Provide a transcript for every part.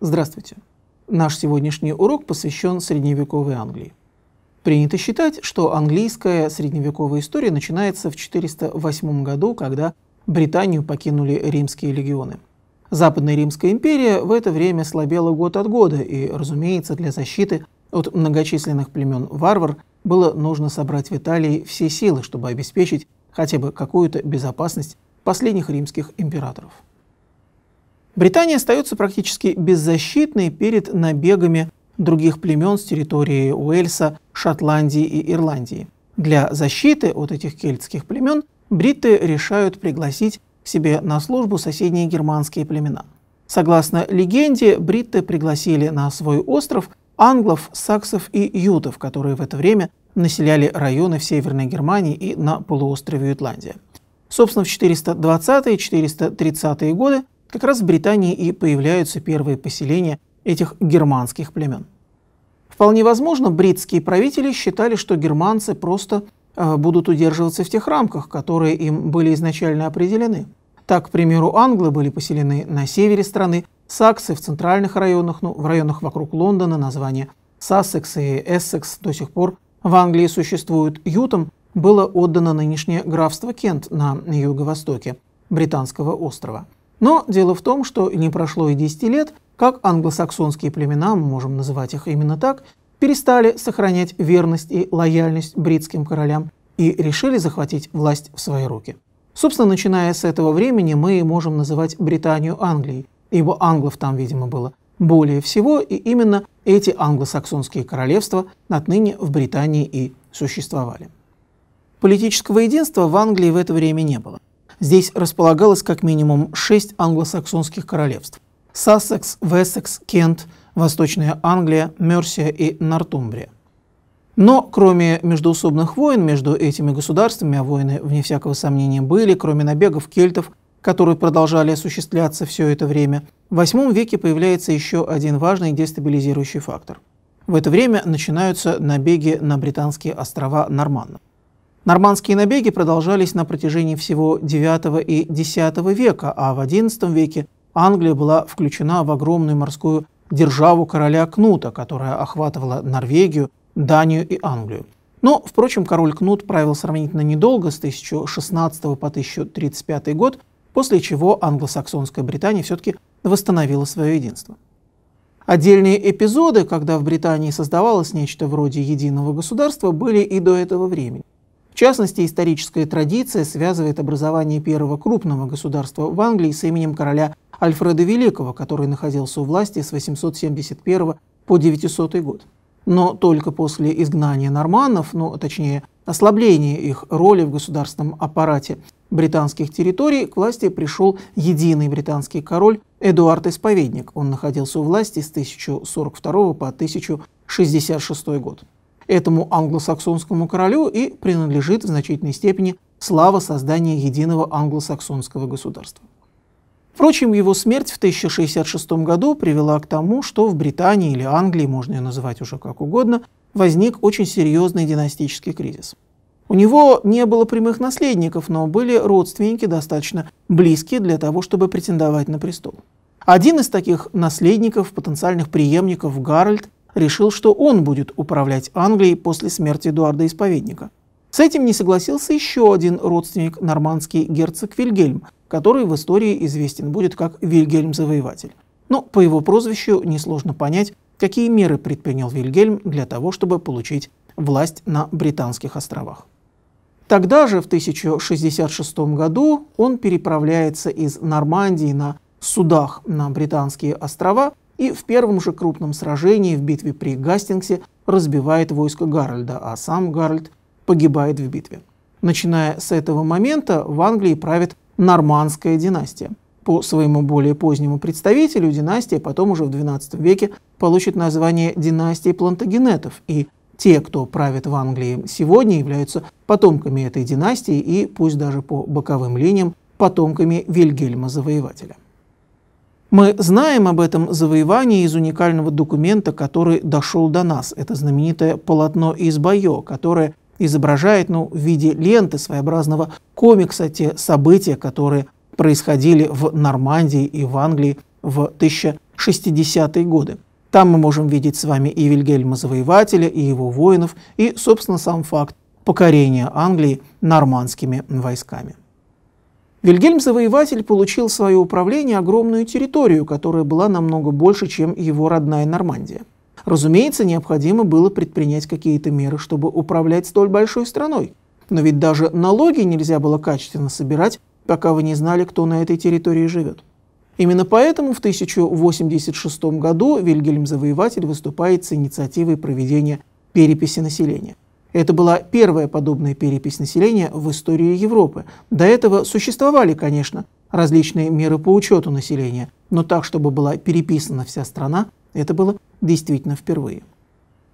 Здравствуйте. Наш сегодняшний урок посвящен средневековой Англии. Принято считать, что английская средневековая история начинается в 408 году, когда Британию покинули римские легионы. Западная Римская империя в это время слабела год от года, и, разумеется, для защиты от многочисленных племен варвар было нужно собрать в Италии все силы, чтобы обеспечить хотя бы какую-то безопасность последних римских императоров. Британия остается практически беззащитной перед набегами других племен с территории Уэльса, Шотландии и Ирландии. Для защиты от этих кельтских племен бритты решают пригласить к себе на службу соседние германские племена. Согласно легенде, бритты пригласили на свой остров англов, саксов и ютов, которые в это время населяли районы в Северной Германии и на полуострове Ютландия. Собственно, в 420-430-е годы как раз в Британии и появляются первые поселения этих германских племен. Вполне возможно, бритские правители считали, что германцы просто э, будут удерживаться в тех рамках, которые им были изначально определены. Так, к примеру, англы были поселены на севере страны, саксы в центральных районах, ну, в районах вокруг Лондона название Сассекс и Эссекс до сих пор в Англии существуют. Ютам было отдано нынешнее графство Кент на юго-востоке британского острова. Но дело в том, что не прошло и 10 лет, как англосаксонские племена, мы можем называть их именно так, перестали сохранять верность и лояльность бритским королям и решили захватить власть в свои руки. Собственно, начиная с этого времени мы можем называть Британию Англией, ибо англов там, видимо, было более всего, и именно эти англосаксонские королевства отныне в Британии и существовали. Политического единства в Англии в это время не было. Здесь располагалось как минимум шесть англосаксонских королевств. Сассекс, Вессекс, Кент, Восточная Англия, Мерсия и Нортумбрия. Но кроме междоусобных войн между этими государствами, а войны, вне всякого сомнения, были, кроме набегов кельтов, которые продолжали осуществляться все это время, в VIII веке появляется еще один важный дестабилизирующий фактор. В это время начинаются набеги на британские острова Норманнов. Нормандские набеги продолжались на протяжении всего IX и X века, а в XI веке Англия была включена в огромную морскую державу короля Кнута, которая охватывала Норвегию, Данию и Англию. Но, впрочем, король Кнут правил сравнительно недолго, с 1016 по 1035 год, после чего англосаксонская Британия все-таки восстановила свое единство. Отдельные эпизоды, когда в Британии создавалось нечто вроде единого государства, были и до этого времени. В частности, историческая традиция связывает образование первого крупного государства в Англии с именем короля Альфреда Великого, который находился у власти с 871 по 900 год. Но только после изгнания норманнов, ну, точнее, ослабления их роли в государственном аппарате британских территорий, к власти пришел единый британский король Эдуард Исповедник. Он находился у власти с 1042 по 1066 год этому англосаксонскому королю и принадлежит в значительной степени слава создания единого англосаксонского государства. Впрочем, его смерть в 1066 году привела к тому, что в Британии или Англии, можно ее называть уже как угодно, возник очень серьезный династический кризис. У него не было прямых наследников, но были родственники достаточно близкие для того, чтобы претендовать на престол. Один из таких наследников, потенциальных преемников Гарольд, решил, что он будет управлять Англией после смерти Эдуарда Исповедника. С этим не согласился еще один родственник, нормандский герцог Вильгельм, который в истории известен будет как Вильгельм Завоеватель. Но по его прозвищу несложно понять, какие меры предпринял Вильгельм для того, чтобы получить власть на Британских островах. Тогда же, в 1066 году, он переправляется из Нормандии на судах на Британские острова и в первом же крупном сражении в битве при Гастингсе разбивает войско Гарольда, а сам Гарольд погибает в битве. Начиная с этого момента в Англии правит нормандская династия. По своему более позднему представителю династия потом уже в XII веке получит название династии плантагенетов, и те, кто правит в Англии сегодня, являются потомками этой династии и, пусть даже по боковым линиям, потомками Вильгельма Завоевателя. Мы знаем об этом завоевании из уникального документа, который дошел до нас. Это знаменитое полотно из Байо, которое изображает ну, в виде ленты своеобразного комикса те события, которые происходили в Нормандии и в Англии в 1060-е годы. Там мы можем видеть с вами и Вильгельма Завоевателя, и его воинов, и, собственно, сам факт покорения Англии нормандскими войсками. Вильгельм Завоеватель получил в свое управление огромную территорию, которая была намного больше, чем его родная Нормандия. Разумеется, необходимо было предпринять какие-то меры, чтобы управлять столь большой страной. Но ведь даже налоги нельзя было качественно собирать, пока вы не знали, кто на этой территории живет. Именно поэтому в 1086 году Вильгельм Завоеватель выступает с инициативой проведения переписи населения – это была первая подобная перепись населения в истории Европы. До этого существовали, конечно, различные меры по учету населения, но так, чтобы была переписана вся страна, это было действительно впервые.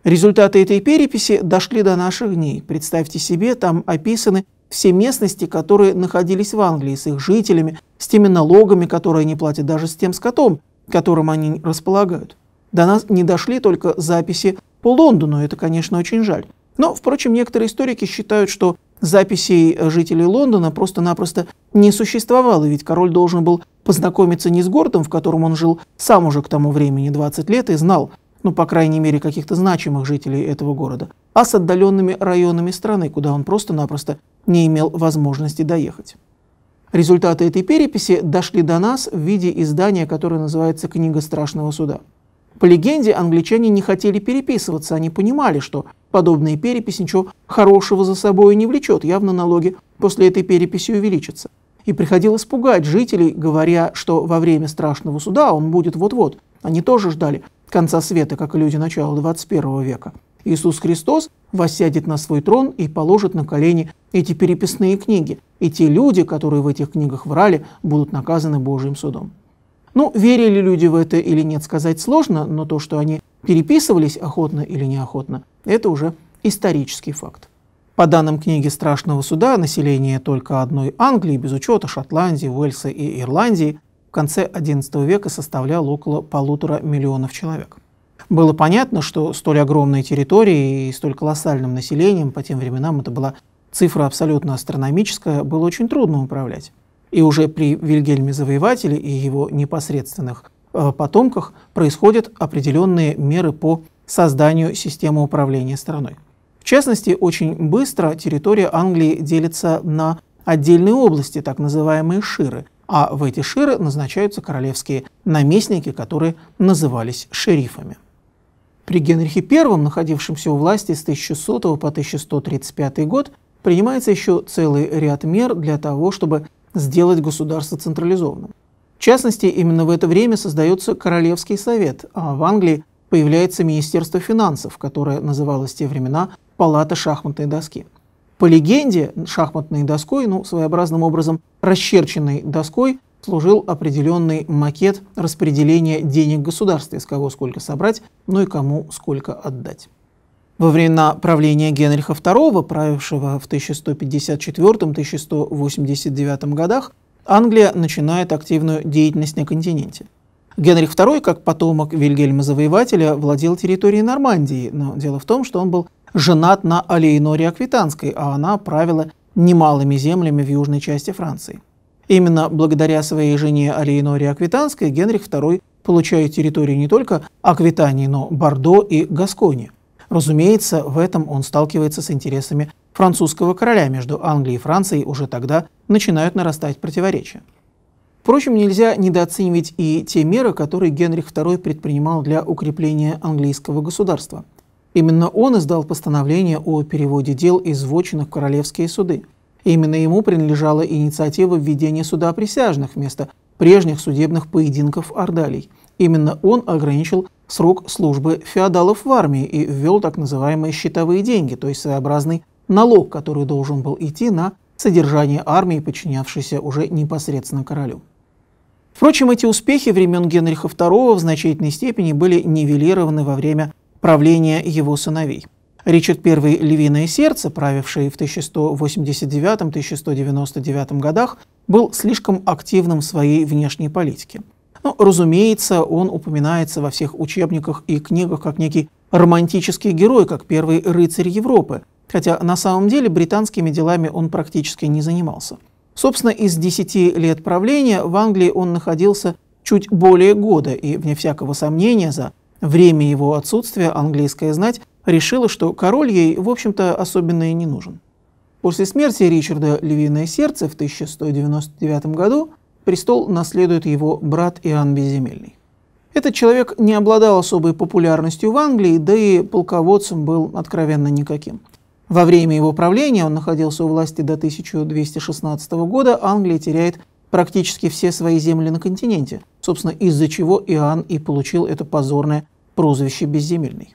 Результаты этой переписи дошли до наших дней. Представьте себе, там описаны все местности, которые находились в Англии, с их жителями, с теми налогами, которые они платят, даже с тем скотом, которым они располагают. До нас не дошли только записи по Лондону, это, конечно, очень жаль. Но, впрочем, некоторые историки считают, что записей жителей Лондона просто-напросто не существовало, ведь король должен был познакомиться не с городом, в котором он жил сам уже к тому времени 20 лет и знал, ну, по крайней мере, каких-то значимых жителей этого города, а с отдаленными районами страны, куда он просто-напросто не имел возможности доехать. Результаты этой переписи дошли до нас в виде издания, которое называется «Книга страшного суда». По легенде, англичане не хотели переписываться, они понимали, что подобная перепись ничего хорошего за собой не влечет, явно налоги после этой переписи увеличатся. И приходилось пугать жителей, говоря, что во время страшного суда он будет вот-вот. Они тоже ждали конца света, как и люди начала 21 века. Иисус Христос воссядет на свой трон и положит на колени эти переписные книги. И те люди, которые в этих книгах врали, будут наказаны Божьим судом. Ну, верили люди в это или нет, сказать сложно, но то, что они переписывались охотно или неохотно, это уже исторический факт. По данным книги Страшного суда, население только одной Англии, без учета Шотландии, Уэльса и Ирландии, в конце XI века составляло около полутора миллионов человек. Было понятно, что столь огромной территорией и столь колоссальным населением по тем временам это была цифра абсолютно астрономическая, было очень трудно управлять. И уже при Вильгельме Завоевателе и его непосредственных э, потомках происходят определенные меры по созданию системы управления страной. В частности, очень быстро территория Англии делится на отдельные области, так называемые ширы, а в эти ширы назначаются королевские наместники, которые назывались шерифами. При Генрихе I, находившемся у власти с 1100 по 1135 год, принимается еще целый ряд мер для того, чтобы сделать государство централизованным. В частности, именно в это время создается Королевский совет, а в Англии появляется Министерство финансов, которое называлось в те времена Палата шахматной доски. По легенде, шахматной доской, ну, своеобразным образом расчерченной доской, служил определенный макет распределения денег государства, из кого сколько собрать, ну и кому сколько отдать. Во времена правления Генриха II, правившего в 1154-1189 годах, Англия начинает активную деятельность на континенте. Генрих II, как потомок Вильгельма Завоевателя, владел территорией Нормандии, но дело в том, что он был женат на Алейноре Аквитанской, а она правила немалыми землями в южной части Франции. Именно благодаря своей жене Алейноре Аквитанской Генрих II получает территории не только Аквитании, но Бордо и Гаскони. Разумеется, в этом он сталкивается с интересами французского короля между Англией и Францией уже тогда начинают нарастать противоречия. Впрочем, нельзя недооценивать и те меры, которые Генрих II предпринимал для укрепления английского государства. Именно он издал постановление о переводе дел из вотчины в королевские суды. Именно ему принадлежала инициатива введения суда присяжных вместо прежних судебных поединков ордалей – Именно он ограничил срок службы феодалов в армии и ввел так называемые щитовые деньги, то есть своеобразный налог, который должен был идти на содержание армии, подчинявшейся уже непосредственно королю. Впрочем, эти успехи времен Генриха II в значительной степени были нивелированы во время правления его сыновей. Ричард I Львиное сердце, правивший в 1189-1199 годах, был слишком активным в своей внешней политике – ну, разумеется, он упоминается во всех учебниках и книгах как некий романтический герой, как первый рыцарь Европы, хотя на самом деле британскими делами он практически не занимался. Собственно, из 10 лет правления в Англии он находился чуть более года, и, вне всякого сомнения, за время его отсутствия английская знать решила, что король ей, в общем-то, особенно и не нужен. После смерти Ричарда Львиное сердце в 1199 году престол наследует его брат Иоанн Безземельный. Этот человек не обладал особой популярностью в Англии, да и полководцем был откровенно никаким. Во время его правления, он находился у власти до 1216 года, Англия теряет практически все свои земли на континенте, собственно, из-за чего Иоанн и получил это позорное прозвище «безземельный».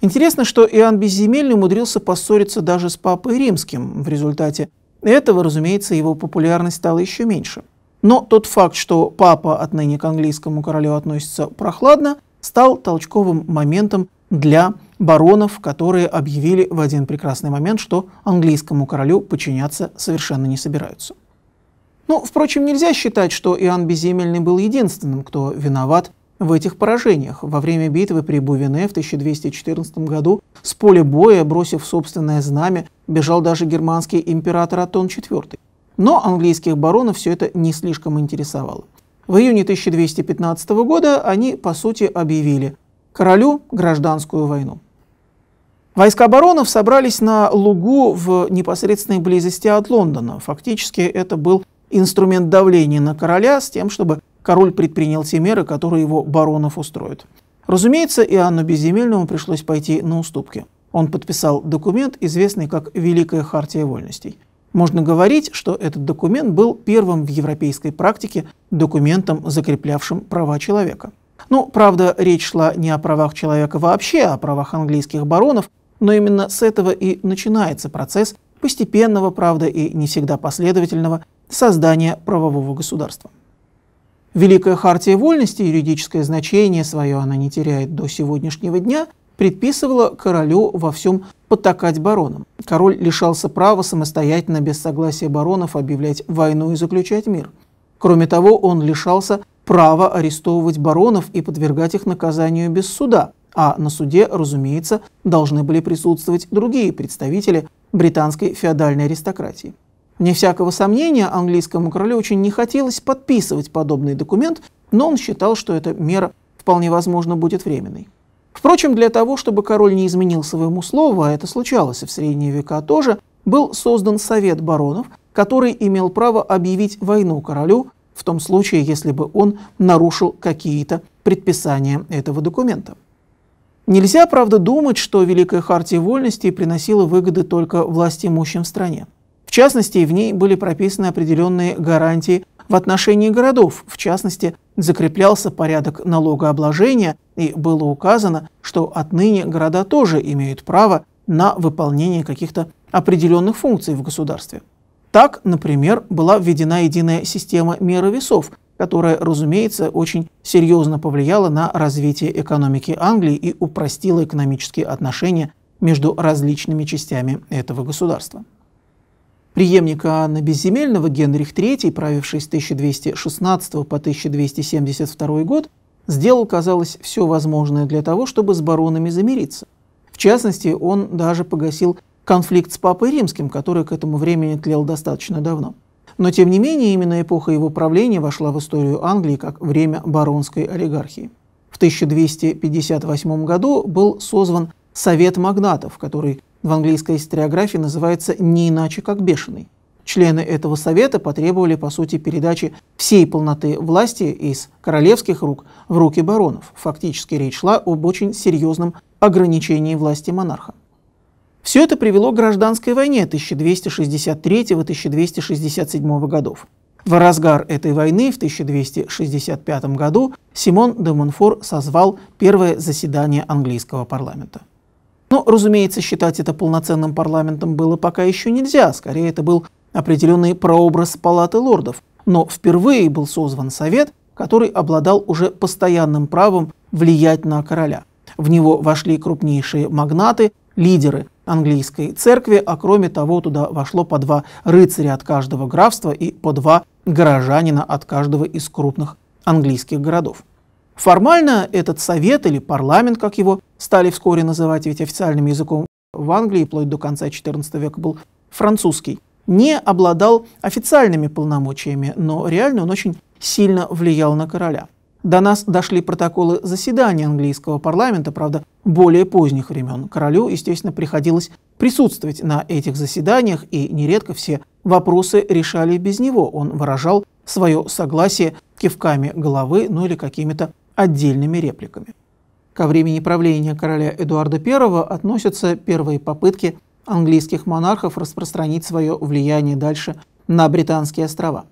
Интересно, что Иоанн Безземельный умудрился поссориться даже с Папой Римским. В результате этого, разумеется, его популярность стала еще меньше – но тот факт, что папа отныне к английскому королю относится прохладно, стал толчковым моментом для баронов, которые объявили в один прекрасный момент, что английскому королю подчиняться совершенно не собираются. Ну, впрочем, нельзя считать, что Иоанн Безземельный был единственным, кто виноват в этих поражениях. Во время битвы при Бувине в 1214 году с поля боя, бросив собственное знамя, бежал даже германский император Атон IV. Но английских баронов все это не слишком интересовало. В июне 1215 года они, по сути, объявили королю гражданскую войну. Войска баронов собрались на лугу в непосредственной близости от Лондона. Фактически это был инструмент давления на короля с тем, чтобы король предпринял те меры, которые его баронов устроят. Разумеется, Иоанну Безземельному пришлось пойти на уступки. Он подписал документ, известный как «Великая хартия вольностей». Можно говорить, что этот документ был первым в европейской практике документом, закреплявшим права человека. Ну, правда, речь шла не о правах человека вообще, а о правах английских баронов, но именно с этого и начинается процесс постепенного, правда, и не всегда последовательного создания правового государства. Великая хартия вольности, юридическое значение свое она не теряет до сегодняшнего дня, предписывала королю во всем потакать баронам. Король лишался права самостоятельно без согласия баронов объявлять войну и заключать мир. Кроме того, он лишался права арестовывать баронов и подвергать их наказанию без суда, а на суде, разумеется, должны были присутствовать другие представители британской феодальной аристократии. Вне всякого сомнения, английскому королю очень не хотелось подписывать подобный документ, но он считал, что эта мера вполне возможно будет временной. Впрочем, для того, чтобы король не изменил своему слову, а это случалось и в средние века тоже, был создан совет баронов, который имел право объявить войну королю в том случае, если бы он нарушил какие-то предписания этого документа. Нельзя, правда, думать, что Великая Хартия Вольности приносила выгоды только власть имущим в стране. В частности, в ней были прописаны определенные гарантии в отношении городов, в частности, закреплялся порядок налогообложения и было указано, что отныне города тоже имеют право на выполнение каких-то определенных функций в государстве. Так, например, была введена единая система меры весов, которая, разумеется, очень серьезно повлияла на развитие экономики Англии и упростила экономические отношения между различными частями этого государства преемника Анны Безземельного Генрих III, правивший с 1216 по 1272 год, сделал, казалось, все возможное для того, чтобы с баронами замириться. В частности, он даже погасил конфликт с Папой Римским, который к этому времени тлел достаточно давно. Но, тем не менее, именно эпоха его правления вошла в историю Англии как время баронской олигархии. В 1258 году был созван Совет магнатов, который в английской историографии называется не иначе, как бешеный. Члены этого совета потребовали, по сути, передачи всей полноты власти из королевских рук в руки баронов. Фактически речь шла об очень серьезном ограничении власти монарха. Все это привело к гражданской войне 1263-1267 годов. В разгар этой войны в 1265 году Симон де Монфор созвал первое заседание английского парламента. Но, разумеется, считать это полноценным парламентом было пока еще нельзя, скорее это был определенный прообраз Палаты лордов. Но впервые был созван совет, который обладал уже постоянным правом влиять на короля. В него вошли крупнейшие магнаты, лидеры английской церкви, а кроме того туда вошло по два рыцаря от каждого графства и по два горожанина от каждого из крупных английских городов. Формально этот совет или парламент, как его стали вскоре называть, ведь официальным языком в Англии вплоть до конца XIV века был французский, не обладал официальными полномочиями, но реально он очень сильно влиял на короля. До нас дошли протоколы заседаний английского парламента, правда, более поздних времен. Королю, естественно, приходилось присутствовать на этих заседаниях, и нередко все вопросы решали без него. Он выражал свое согласие кивками головы, ну или какими-то отдельными репликами. Ко времени правления короля Эдуарда I относятся первые попытки английских монархов распространить свое влияние дальше на Британские острова.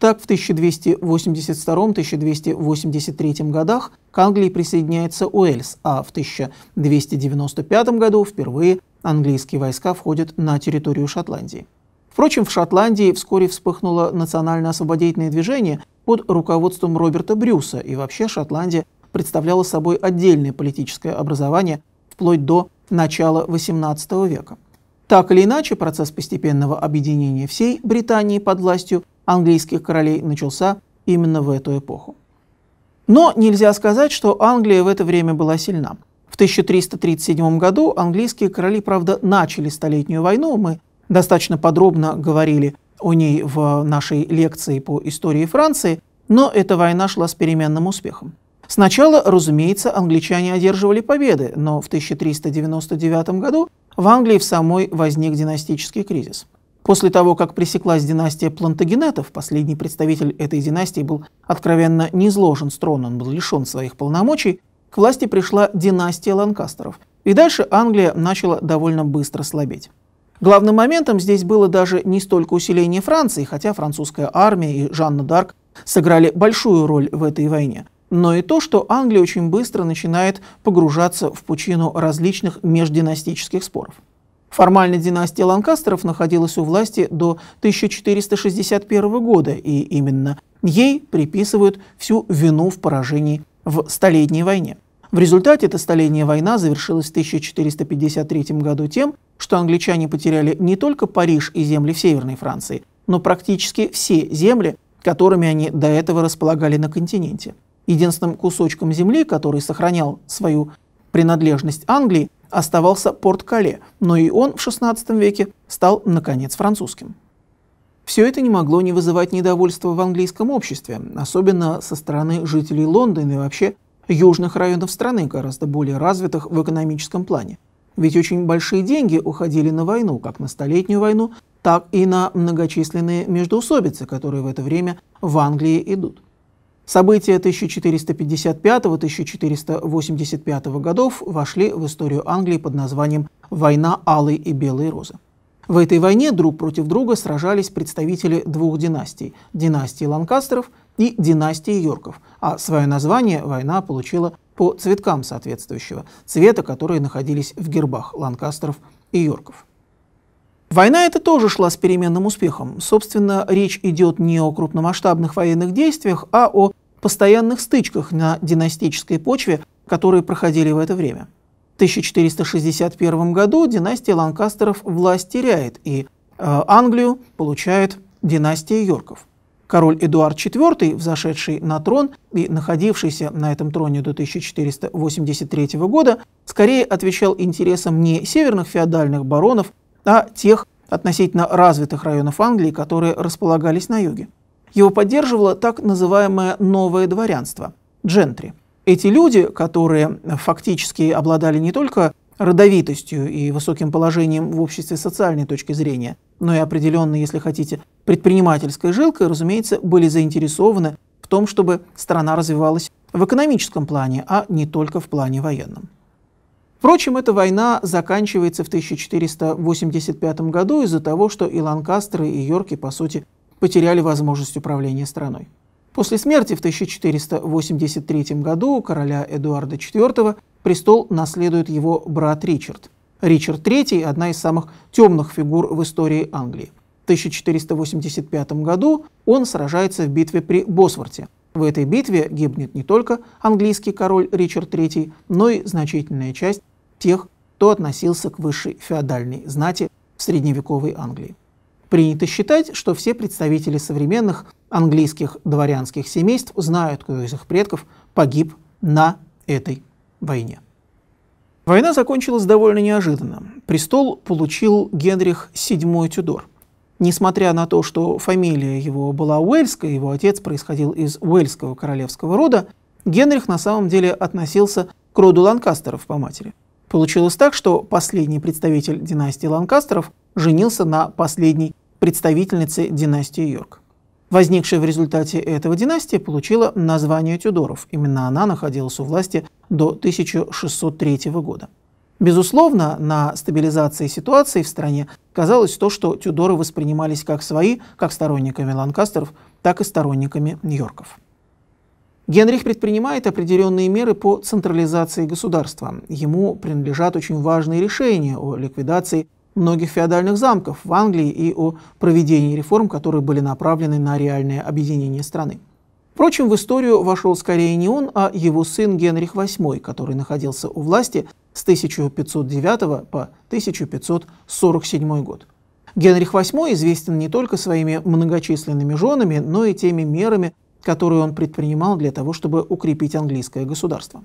Так, в 1282-1283 годах к Англии присоединяется Уэльс, а в 1295 году впервые английские войска входят на территорию Шотландии. Впрочем, в Шотландии вскоре вспыхнуло национально-освободительное движение, под руководством Роберта Брюса, и вообще Шотландия представляла собой отдельное политическое образование вплоть до начала XVIII века. Так или иначе, процесс постепенного объединения всей Британии под властью английских королей начался именно в эту эпоху. Но нельзя сказать, что Англия в это время была сильна. В 1337 году английские короли, правда, начали Столетнюю войну, мы достаточно подробно говорили о ней в нашей лекции по истории Франции, но эта война шла с переменным успехом. Сначала, разумеется, англичане одерживали победы, но в 1399 году в Англии в самой возник династический кризис. После того, как пресеклась династия Плантагенетов, последний представитель этой династии был откровенно низложен с трона, он был лишен своих полномочий, к власти пришла династия Ланкастеров. И дальше Англия начала довольно быстро слабеть. Главным моментом здесь было даже не столько усиление Франции, хотя французская армия и Жанна Дарк сыграли большую роль в этой войне, но и то, что Англия очень быстро начинает погружаться в пучину различных междинастических споров. Формально династия Ланкастеров находилась у власти до 1461 года, и именно ей приписывают всю вину в поражении в Столетней войне. В результате эта столетняя война завершилась в 1453 году тем, что англичане потеряли не только Париж и земли в Северной Франции, но практически все земли, которыми они до этого располагали на континенте. Единственным кусочком земли, который сохранял свою принадлежность Англии, оставался Порт-Кале, но и он в XVI веке стал, наконец, французским. Все это не могло не вызывать недовольства в английском обществе, особенно со стороны жителей Лондона и вообще южных районов страны, гораздо более развитых в экономическом плане. Ведь очень большие деньги уходили на войну, как на Столетнюю войну, так и на многочисленные междоусобицы, которые в это время в Англии идут. События 1455-1485 годов вошли в историю Англии под названием «Война Алой и Белой Розы». В этой войне друг против друга сражались представители двух династий – династии Ланкастеров – и династии Йорков, а свое название война получила по цветкам соответствующего, цвета, которые находились в гербах ланкастеров и Йорков. Война эта тоже шла с переменным успехом. Собственно, речь идет не о крупномасштабных военных действиях, а о постоянных стычках на династической почве, которые проходили в это время. В 1461 году династия Ланкастеров власть теряет, и э, Англию получает династия Йорков – Король Эдуард IV, взошедший на трон и находившийся на этом троне до 1483 года, скорее отвечал интересам не северных феодальных баронов, а тех относительно развитых районов Англии, которые располагались на юге. Его поддерживало так называемое «новое дворянство» – джентри. Эти люди, которые фактически обладали не только родовитостью и высоким положением в обществе социальной точки зрения – но и определенной, если хотите, предпринимательской жилкой, разумеется, были заинтересованы в том, чтобы страна развивалась в экономическом плане, а не только в плане военном. Впрочем, эта война заканчивается в 1485 году из-за того, что и Ланкастеры, и Йорки, по сути, потеряли возможность управления страной. После смерти в 1483 году короля Эдуарда IV престол наследует его брат Ричард – Ричард III – одна из самых темных фигур в истории Англии. В 1485 году он сражается в битве при Босворте. В этой битве гибнет не только английский король Ричард III, но и значительная часть тех, кто относился к высшей феодальной знати в средневековой Англии. Принято считать, что все представители современных английских дворянских семейств знают, кто из их предков погиб на этой войне. Война закончилась довольно неожиданно. Престол получил Генрих VII Тюдор. Несмотря на то, что фамилия его была уэльская, его отец происходил из уэльского королевского рода, Генрих на самом деле относился к роду Ланкастеров по матери. Получилось так, что последний представитель династии Ланкастеров женился на последней представительнице династии Йорк. Возникшая в результате этого династия получила название Тюдоров. Именно она находилась у власти до 1603 года. Безусловно, на стабилизации ситуации в стране казалось то, что Тюдоры воспринимались как свои, как сторонниками ланкастеров, так и сторонниками Нью-Йорков. Генрих предпринимает определенные меры по централизации государства. Ему принадлежат очень важные решения о ликвидации многих феодальных замков в Англии и о проведении реформ, которые были направлены на реальное объединение страны. Впрочем, в историю вошел скорее не он, а его сын Генрих VIII, который находился у власти с 1509 по 1547 год. Генрих VIII известен не только своими многочисленными женами, но и теми мерами, которые он предпринимал для того, чтобы укрепить английское государство.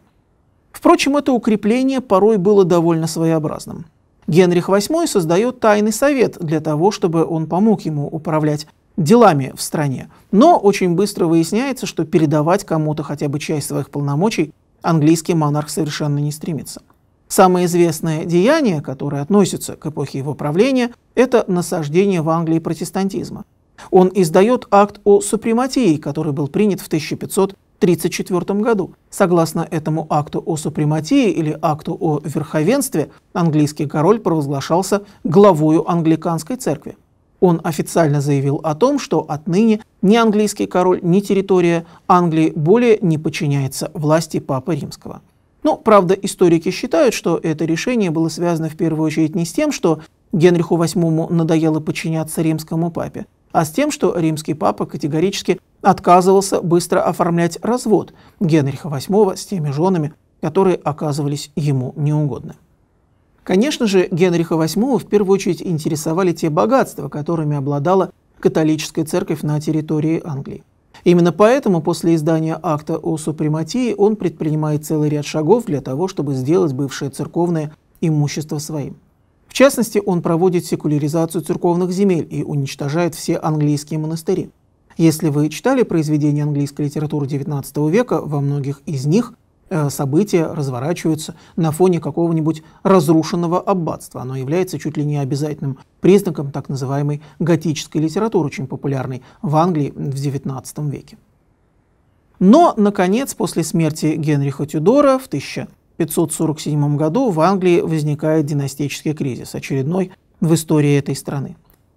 Впрочем, это укрепление порой было довольно своеобразным. Генрих VIII создает тайный совет для того, чтобы он помог ему управлять делами в стране. Но очень быстро выясняется, что передавать кому-то хотя бы часть своих полномочий английский монарх совершенно не стремится. Самое известное деяние, которое относится к эпохе его правления, это насаждение в Англии протестантизма. Он издает акт о супрематии, который был принят в 1500 1934 году. Согласно этому акту о супрематии или акту о верховенстве, английский король провозглашался главою англиканской церкви. Он официально заявил о том, что отныне ни английский король, ни территория Англии более не подчиняется власти Папы Римского. Но, ну, правда, историки считают, что это решение было связано в первую очередь не с тем, что Генриху VIII надоело подчиняться римскому папе, а с тем, что римский папа категорически отказывался быстро оформлять развод Генриха VIII с теми женами, которые оказывались ему неугодны. Конечно же, Генриха VIII в первую очередь интересовали те богатства, которыми обладала католическая церковь на территории Англии. Именно поэтому после издания акта о супрематии он предпринимает целый ряд шагов для того, чтобы сделать бывшее церковное имущество своим – в частности, он проводит секуляризацию церковных земель и уничтожает все английские монастыри. Если вы читали произведения английской литературы XIX века, во многих из них э, события разворачиваются на фоне какого-нибудь разрушенного аббатства. Оно является чуть ли не обязательным признаком так называемой готической литературы, очень популярной в Англии в XIX веке. Но, наконец, после смерти Генриха Тюдора в 1000 547 году в Англии возникает династический кризис, очередной в истории этой страны.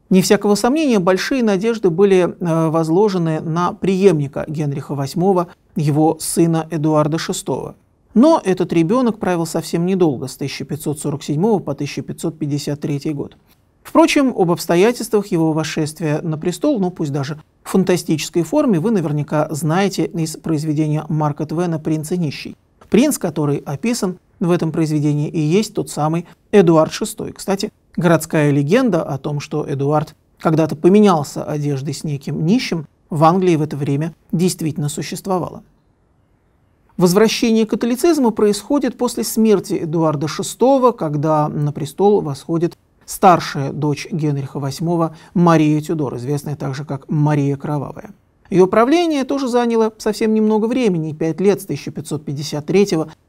Не всякого сомнения, большие надежды были э, возложены на преемника Генриха VIII, его сына Эдуарда VI. Но этот ребенок правил совсем недолго, с 1547 по 1553 год. Впрочем, об обстоятельствах его восшествия на престол, ну пусть даже в фантастической форме, вы наверняка знаете из произведения Марка Твена «Принц и нищий». Принц, который описан в этом произведении, и есть тот самый Эдуард VI. Кстати, городская легенда о том, что Эдуард когда-то поменялся одеждой с неким нищим, в Англии в это время действительно существовала. Возвращение католицизма происходит после смерти Эдуарда VI, когда на престол восходит старшая дочь Генриха VIII Мария Тюдор, известная также как Мария Кровавая. Ее правление тоже заняло совсем немного времени, 5 лет с 1553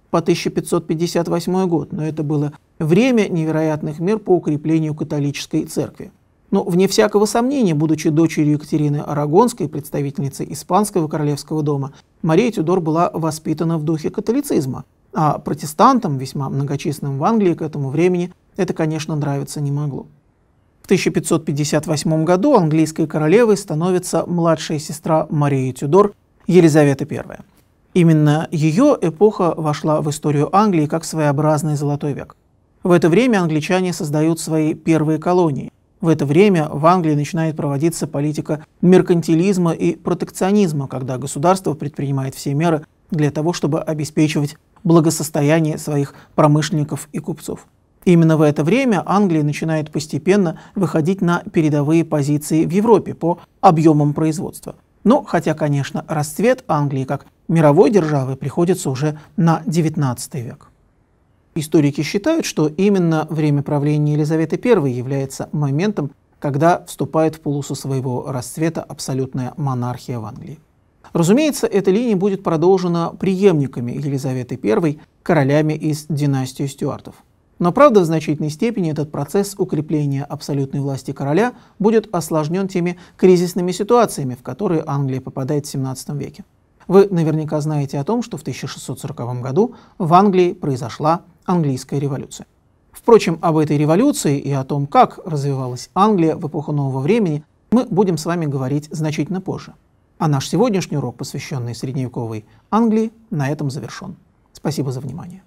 по 1558 год, но это было время невероятных мер по укреплению католической церкви. Но, ну, вне всякого сомнения, будучи дочерью Екатерины Арагонской, представительницы Испанского королевского дома, Мария Тюдор была воспитана в духе католицизма. А протестантам, весьма многочисленным в Англии к этому времени, это, конечно, нравиться не могло. В 1558 году английской королевой становится младшая сестра Марии Тюдор Елизавета I. Именно ее эпоха вошла в историю Англии как своеобразный золотой век. В это время англичане создают свои первые колонии. В это время в Англии начинает проводиться политика меркантилизма и протекционизма, когда государство предпринимает все меры для того, чтобы обеспечивать благосостояние своих промышленников и купцов. Именно в это время Англия начинает постепенно выходить на передовые позиции в Европе по объемам производства. Но, хотя, конечно, расцвет Англии как мировой державы приходится уже на XIX век. Историки считают, что именно время правления Елизаветы I является моментом, когда вступает в полосу своего расцвета абсолютная монархия в Англии. Разумеется, эта линия будет продолжена преемниками Елизаветы I, королями из династии Стюартов – но правда в значительной степени этот процесс укрепления абсолютной власти короля будет осложнен теми кризисными ситуациями, в которые Англия попадает в 17 веке. Вы наверняка знаете о том, что в 1640 году в Англии произошла английская революция. Впрочем, об этой революции и о том, как развивалась Англия в эпоху нового времени, мы будем с вами говорить значительно позже. А наш сегодняшний урок, посвященный средневековой Англии, на этом завершен. Спасибо за внимание.